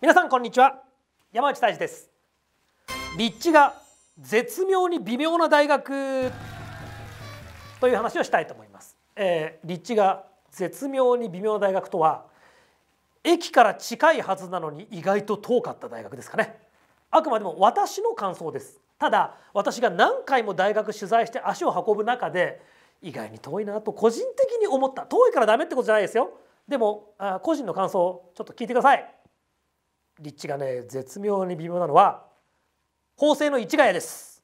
皆さんこんにちは山内泰治です立地が絶妙に微妙な大学という話をしたいと思います、えー、立地が絶妙に微妙な大学とは駅から近いはずなのに意外と遠かった大学ですかねあくまでも私の感想ですただ私が何回も大学取材して足を運ぶ中で意外に遠いなと個人的に思った遠いからダメってことじゃないですよでもあ個人の感想ちょっと聞いてください立地がね絶妙に微妙なのは法政の市ヶ谷です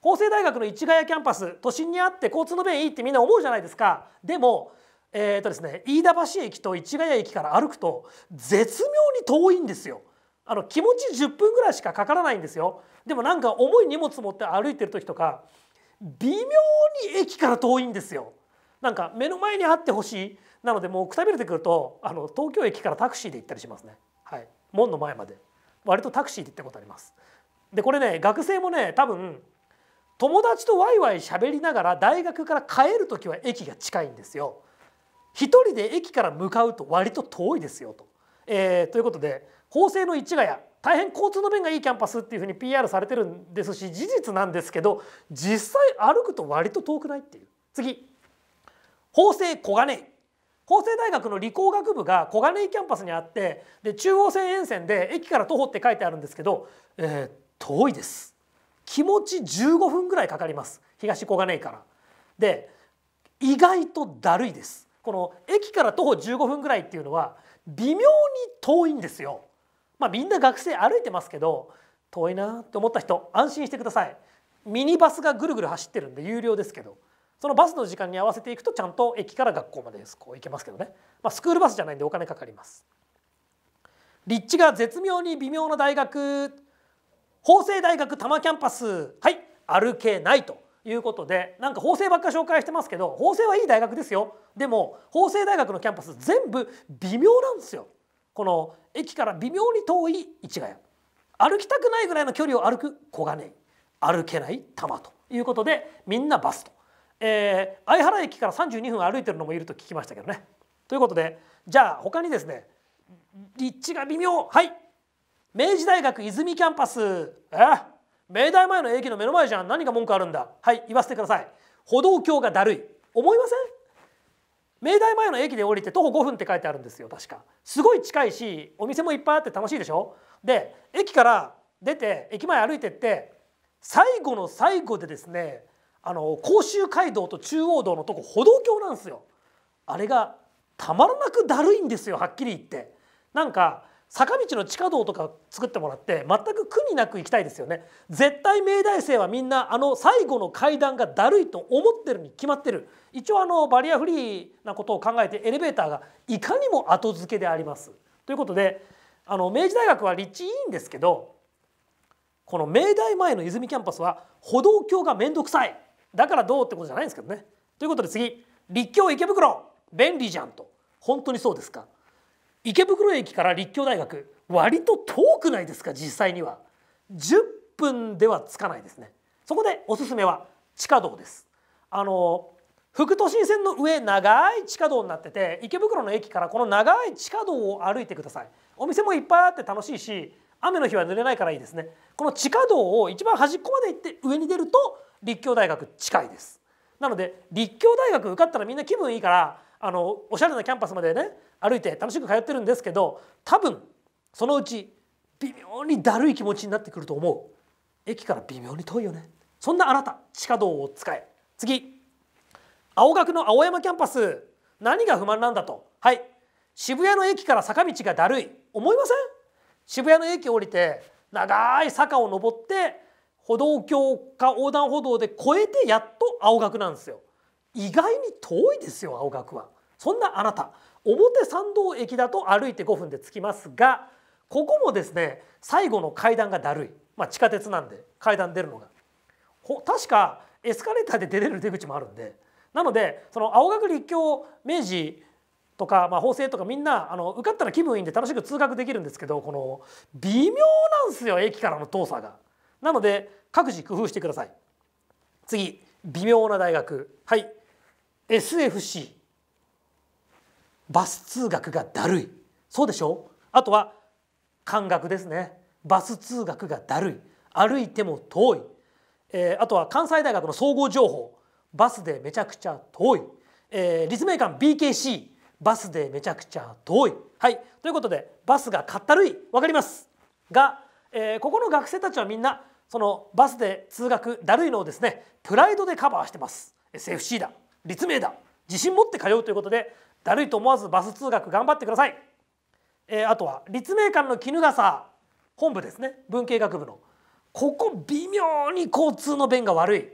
法政大学の市ヶ谷キャンパス都心にあって交通の便いいってみんな思うじゃないですかでもえーとですね、飯田橋駅と市ヶ谷駅から歩くと絶妙に遠いんですよあの気持ち10分ぐらいしかかからないんですよでもなんか重い荷物持って歩いてる時とか微妙に駅から遠いんですよなんか目の前にあってほしいなのでもうくたびれてくるとあの東京駅からタクシーで行ったりしますね。はい、門の前まで割とタクシーで行ったことあります。でこれね学生もね多分友達とワイワイ喋りながら大学から帰る時は駅が近いんですよ。一人で駅から向かうと割と遠いですよと。えー、ということで法政の市ヶ谷大変交通の便がいいキャンパスっていうふうに PR されてるんですし事実なんですけど実際歩くと割と遠くないっていう次法政小金井法政大学の理工学部が小金井キャンパスにあってで中央線沿線で駅から徒歩って書いてあるんですけど、えー、遠いです気持ち15分ぐらいかかります東小金井から。で意外とだるいですこの駅から徒歩15分ぐらいっていうのは微妙に遠いんですよ。まあ、みんな学生歩いてますけど遠いなって思った人安心してくださいミニバスがぐるぐる走ってるんで有料ですけどそのバスの時間に合わせていくとちゃんと駅から学校までこう行けますけどね、まあ、スクールバスじゃないんでお金かかります。立地が絶妙に微妙な大学法政大学多摩キャンパスはい歩けないということでなんか法政ばっか紹介してますけど法政はいい大学ですよでも法政大学のキャンパス全部微妙なんですよこの駅から微妙に遠い市ヶ谷歩きたくないぐらいの距離を歩く小金井歩けない多摩ということでみんなバスとえー、相原駅から32分歩いてるのもいると聞きましたけどね。ということでじゃあ他にですね立地が微妙はい明治大学泉キャンパスえ明大前の駅の目の前じゃん何が文句あるんだはい言わせてください歩道橋がだるい思いません明大前の駅で降りて徒歩5分って書いてあるんですよ確かすごい近いしお店もいっぱいあって楽しいでしょで駅から出て駅前歩いてって最後の最後でですねあの甲州街道と中央道のとこ歩道橋なんですよあれがたまらなくだるいんですよはっきり言ってなんか坂道の地下道とか作ってもらって全く苦になく行きたいですよね絶対明大生はみんなあの最後の階段がだるいと思ってるに決まってる一応あのバリアフリーなことを考えてエレベーターがいかにも後付けでありますということであの明治大学は立地いいんですけどこの明大前の泉キャンパスは歩道橋が面倒くさいだからどうってことじゃないんですけどねということで次立教池袋便利じゃんと本当にそうですか池袋駅から立教大学割と遠くないですか実際には10分ではつかないですねそこでおすすめは地下道ですあの副都心線の上長い地下道になってて池袋の駅からこの長い地下道を歩いてくださいお店もいっぱいあって楽しいし雨の日は濡れないからいいですねこの地下道を一番端っこまで行って上に出ると立教大学近いですなので立教大学受かったらみんな気分いいからあのおしゃれなキャンパスまでね歩いて楽しく通ってるんですけど多分そのうち微妙にだるい気持ちになってくると思う駅から微妙に遠いよねそんなあなた地下道を使え次青学の青山キャンパス何が不満なんだとはい渋谷の駅から坂道がだるい思いません渋谷の駅降りて長い坂を登って歩道橋か横断歩道で越えてやっと青学なんですよ意外に遠いですよ青学はそんなあなた表参道駅だと歩いて5分で着きますがここもですね最後の階段がだるい、まあ、地下鉄なんで階段出るのが確かエスカレーターで出れる出口もあるんでなのでその青学立教明治とか、まあ、法政とかみんなあの受かったら気分いいんで楽しく通学できるんですけどこの微妙なんですよ駅からの遠さが。なので各自工夫してください次微妙な大学はい SFC バス通学がだるいそうでしょあとは感覚ですねバス通学がだるい歩いても遠い、えー、あとは関西大学の総合情報バスでめちゃくちゃ遠い、えー、立命館 BKC バスでめちゃくちゃ遠いはいということでバスがかったるい分かりますがえー、ここの学生たちはみんなそのバスで通学だるいのをですねプライドでカバーしてます SFC だ立命だ自信持って通うということでだるいと思わずバス通学頑張ってください、えー、あとは立命館の衣笠本部ですね文系学部のここ微妙に交通の便が悪い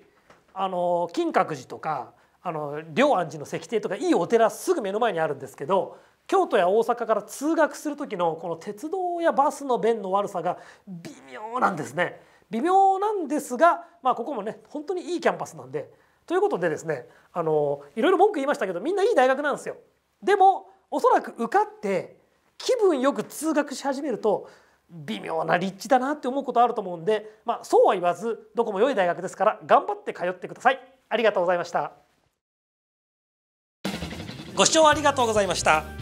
あの金閣寺とかあの両安寺の石庭とかいいお寺すぐ目の前にあるんですけど京都や大阪から通学する時のこの鉄道やバスの便の悪さが微妙なんですね微妙なんですが、まあ、ここもね本当にいいキャンパスなんでということでですねあのいろいろ文句言いましたけどみんないい大学なんですよでもおそらく受かって気分よく通学し始めると微妙な立地だなって思うことあると思うんで、まあ、そうは言わずどこも良い大学ですから頑張って通ってくださいありがとうございましたご視聴ありがとうございました